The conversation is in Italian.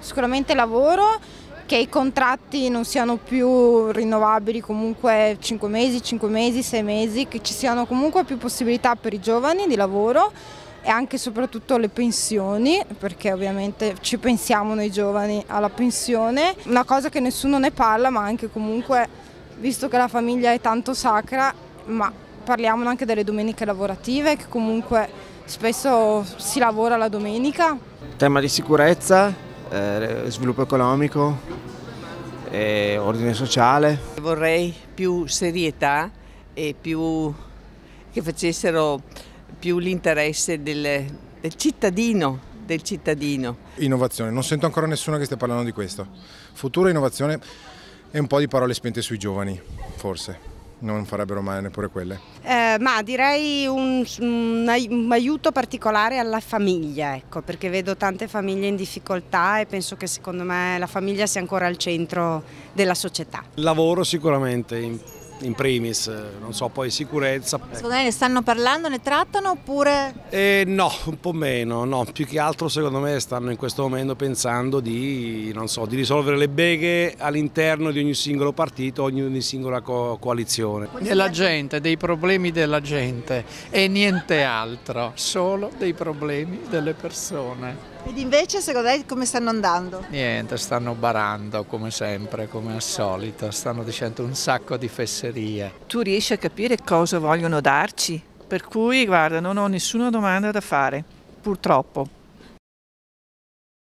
sicuramente lavoro, che i contratti non siano più rinnovabili comunque 5 mesi, 5 mesi, 6 mesi, che ci siano comunque più possibilità per i giovani di lavoro e anche e soprattutto le pensioni, perché ovviamente ci pensiamo noi giovani alla pensione, una cosa che nessuno ne parla, ma anche comunque, visto che la famiglia è tanto sacra, ma parliamo anche delle domeniche lavorative, che comunque spesso si lavora la domenica. Tema di sicurezza, eh, sviluppo economico e ordine sociale. Vorrei più serietà e più che facessero più l'interesse del, del cittadino del cittadino. Innovazione, non sento ancora nessuno che stia parlando di questo. Futuro innovazione e un po' di parole spente sui giovani, forse non farebbero male neppure quelle. Eh, ma direi un, un, aiuto particolare alla famiglia, ecco, perché vedo tante famiglie in difficoltà e penso che secondo me la famiglia sia ancora al centro della società. Lavoro sicuramente, in primis, eh, non so, poi sicurezza. Secondo lei ne stanno parlando, ne trattano oppure? Eh, no, un po' meno, no, più che altro secondo me stanno in questo momento pensando di, so, di risolvere le beghe all'interno di ogni singolo partito, ogni singola co coalizione. Della gente, dei problemi della gente e niente altro, solo dei problemi delle persone. Ed invece secondo lei come stanno andando? Niente, stanno barando come sempre, come al solito, stanno dicendo un sacco di fesserie pasticceria. Tu riesci a capire cosa vogliono darci, per cui guarda non ho nessuna domanda da fare, purtroppo.